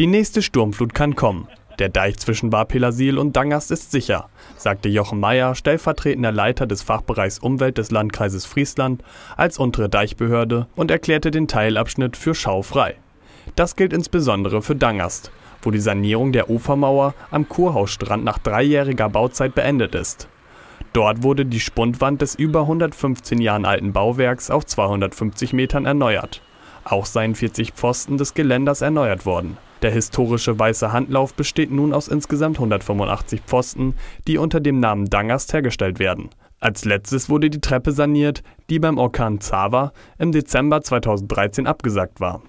Die nächste Sturmflut kann kommen. Der Deich zwischen Barpelasil und Dangast ist sicher, sagte Jochen Meyer, stellvertretender Leiter des Fachbereichs Umwelt des Landkreises Friesland, als untere Deichbehörde und erklärte den Teilabschnitt für schaufrei. Das gilt insbesondere für Dangast, wo die Sanierung der Ufermauer am Kurhausstrand nach dreijähriger Bauzeit beendet ist. Dort wurde die Spundwand des über 115 Jahren alten Bauwerks auf 250 Metern erneuert. Auch seien 40 Pfosten des Geländers erneuert worden. Der historische Weiße Handlauf besteht nun aus insgesamt 185 Pfosten, die unter dem Namen Dangast hergestellt werden. Als letztes wurde die Treppe saniert, die beim Orkan Zawa im Dezember 2013 abgesagt war